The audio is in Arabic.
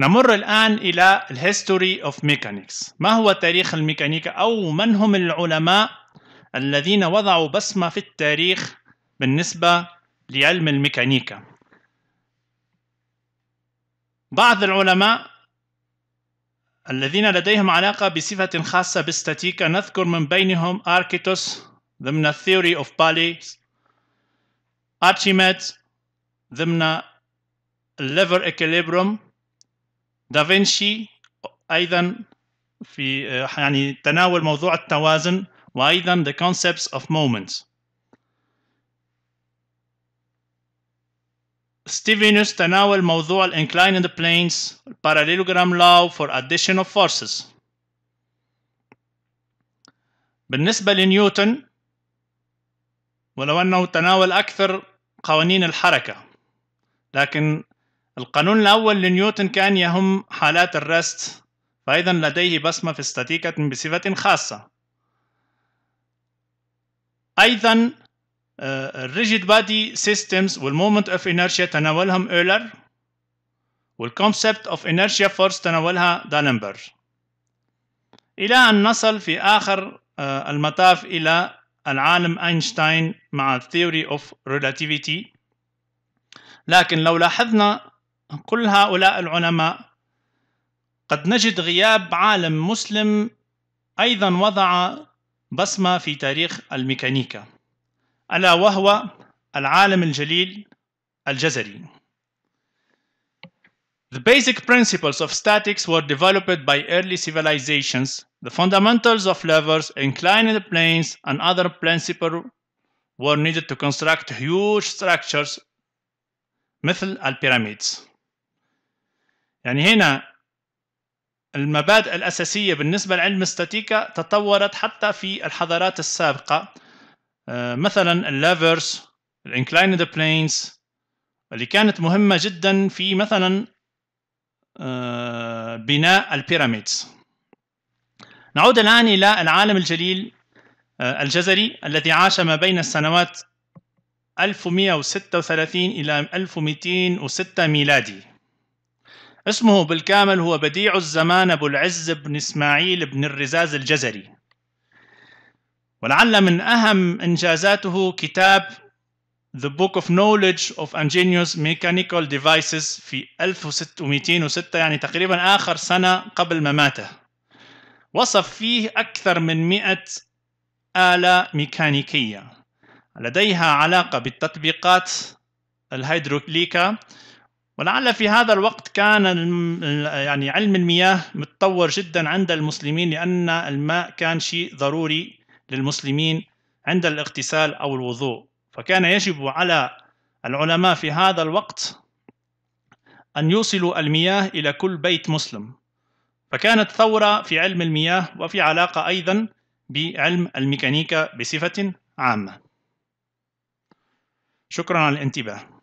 نمر الآن إلى الهيستوري أوف ميكانيكس ما هو تاريخ الميكانيكا أو من هم العلماء الذين وضعوا بصمة في التاريخ بالنسبة لعلم الميكانيكا بعض العلماء الذين لديهم علاقة بصفة خاصة بالستاتيكا نذكر من بينهم أركيتوس ضمن الثيوري أوف Palis أرشيميد ضمن الليفر إكليبروم دافنشي أيضا في آه، يعني تناول موضوع التوازن وأيضا the concepts of moments ستيفينوس تناول موضوع الانكلاين in the planes parallelogram law for addition of forces بالنسبة لنيوتن ولو أنه تناول أكثر قوانين الحركة لكن القانون الأول لنيوتن كان يهم حالات الرست فأيضا لديه بصمة في استاتيكة بصفة خاصة أيضا آه، الريجيد بادي سيستمز والمومنت اوف انرشيا تناولهم اولر والكونسبت اوف انرشيا فورس تناولها دالنبر إلى أن نصل في آخر آه، المطاف إلى العالم أينشتاين مع الثيوري اوف relativity لكن لو لاحظنا كل هؤلاء العلماء قد نجد غياب عالم مسلم أيضا وضع بصمة في تاريخ الميكانيكا ألا وهو العالم الجليل الجزري The basic principles of statics were developed by early civilizations. The fundamentals of levers, inclined planes, and other principles were needed to construct huge structures مثل pyramids. يعني هنا المبادئ الأساسية بالنسبة لعلم الستاتيكا تطورت حتى في الحضارات السابقة آه، مثلا اللافرز الانكلايند بلينز اللي كانت مهمة جدا في مثلا آه، بناء البيراميدز نعود الآن إلى العالم الجليل آه، الجزري الذي عاش ما بين السنوات 1136 إلى 1206 ميلادي اسمه بالكامل هو بديع الزمان أبو العز بن إسماعيل بن الرزاز الجزري ولعل من أهم إنجازاته كتاب The Book of Knowledge of Ingenious Mechanical Devices في 1606 يعني تقريبا آخر سنة قبل مماته وصف فيه أكثر من 100 آلة ميكانيكية لديها علاقة بالتطبيقات الهيدروليكا ولعل في هذا الوقت كان يعني علم المياه متطور جدا عند المسلمين لأن الماء كان شيء ضروري للمسلمين عند الاغتسال أو الوضوء فكان يجب على العلماء في هذا الوقت أن يوصلوا المياه إلى كل بيت مسلم فكانت ثورة في علم المياه وفي علاقة أيضا بعلم الميكانيكا بصفة عامة شكرا على الانتباه